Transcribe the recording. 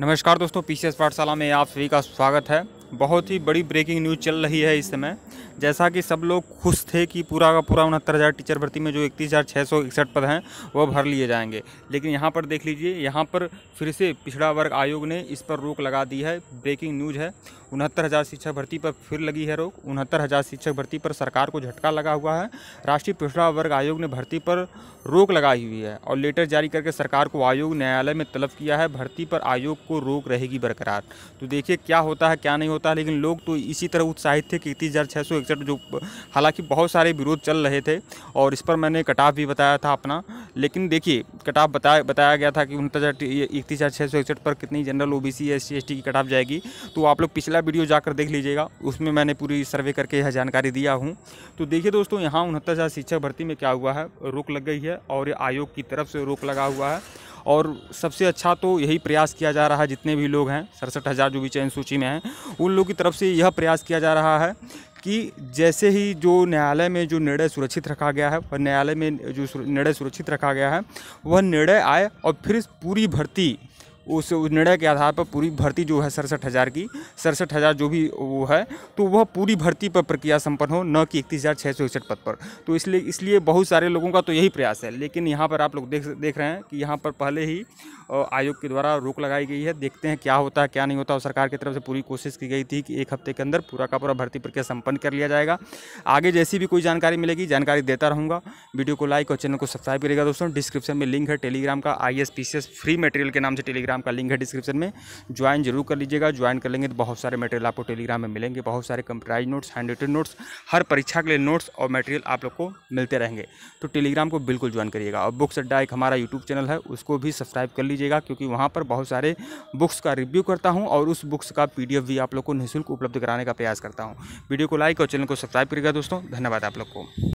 नमस्कार दोस्तों P C पाठशाला में आप सभी का स्वागत है बहुत ही बड़ी ब्रेकिंग न्यूज़ चल रही है इस समय जैसा कि सब लोग खुश थे कि पूरा का पूरा उनहत्तर हज़ार टीचर भर्ती में जो इकतीस हज़ार छः सौ इकसठ पद हैं वो भर लिए जाएंगे लेकिन यहाँ पर देख लीजिए यहाँ पर फिर से पिछड़ा वर्ग आयोग ने इस पर रोक लगा दी है ब्रेकिंग न्यूज़ है उनहत्तर हज़ार शिक्षक भर्ती पर फिर लगी है रोक उनहत्तर हज़ार शिक्षक भर्ती पर सरकार को झटका लगा हुआ है राष्ट्रीय पिछड़ा वर्ग आयोग ने भर्ती पर रोक लगाई हुई है और लेटर जारी करके सरकार को आयोग न्यायालय में तलब किया है भर्ती पर आयोग को रोक रहेगी बरकरार तो देखिए क्या होता है क्या नहीं होता है लेकिन लोग तो इसी तरह उत्साहित थे कि इकतीस हज़ार छः सौ इकसठ जो हालांकि बहुत सारे विरोध चल रहे थे और इस पर मैंने कटाव भी बताया था अपना लेकिन देखिए कटाव बताया बताया गया था कि उनतीस हज़ार इकतीस हज़ार छः सौ इकसठ पर कितनी general O B C S C S T की कटाफ जाएगी तो आप लोग पिछला वीडियो जाकर देख लीजिएगा उसमें मैंने पूरी सर्वे करके यह जानकारी दिया हूँ तो देखिए दोस्तों यहाँ उनहत्तर हज़ार शिक्षक भर्ती में क्या हुआ है रोक लग गई है और आयोग की तरफ से रोक लगा हुआ है और सबसे अच्छा तो यही प्रयास किया जा रहा है जितने भी लोग हैं सड़सठ हज़ार जो भी चयन सूची में हैं उन लोगों की तरफ से यह प्रयास किया जा रहा है कि जैसे ही जो न्यायालय में जो निर्णय सुरक्षित रखा गया है वह न्यायालय में जो निर्णय सुरक्षित रखा गया है वह निर्णय आए और फिर पूरी भर्ती उस निर्णय के आधार पर पूरी भर्ती जो है सड़सठ हज़ार की सड़सठ हज़ार जो भी वो है तो वह पूरी भर्ती पर प्रक्रिया संपन्न हो न कि इकतीस हज़ार छः सौ इकसठ पद पर तो इसलिए इसलिए बहुत सारे लोगों का तो यही प्रयास है लेकिन यहाँ पर आप लोग देख देख रहे हैं कि यहाँ पर पहले ही आयोग के द्वारा रोक लगाई गई है देखते हैं क्या होता है क्या नहीं होता और सरकार की तरफ से पूरी कोशिश की गई थी कि एक हफ्ते के अंदर पूरा का पूरा भर्ती प्रक्रिया संपन्न कर लिया जाएगा आगे जैसी भी कोई जानकारी मिलेगी जानकारी देता रहूँगा वीडियो को लाइक और चैनल को सब्सक्राइब करेगा दोस्तों डिस्क्रिप्शन में लिंक है टेलीग्राम का आई फ्री मटेरियल के नाम से टेलीग्राम का लिंक है डिस्क्रिप्शन में ज्वाइन जरूर कर लीजिएगा ज्वाइन कर लेंगे तो बहुत सारे मटेरियल आपको टेलीग्राम में मिलेंगे बहुत सारे computerise notes handwritten notes हर परीक्षा के लिए नोट्स और मटेरियल आप लोग को मिलते रहेंगे तो टेलीग्राम को बिल्कुल ज्वाइन करिएगा और बुक्स अड्डा एक हमारा यूट्यूब चैनल है उसको भी सब्सक्राइब कर लीजिए लीजिएगा क्योंकि वहाँ पर बहुत सारे बुक्स का रिव्यू करता हूँ और उस बुक्स का पी भी आप लोग को निःशुल्क उपलब्ध कराने का प्रयास करता हूँ वीडियो को लाइक और चैनल को सब्सक्राइब करिएगा दोस्तों धन्यवाद आप लोग को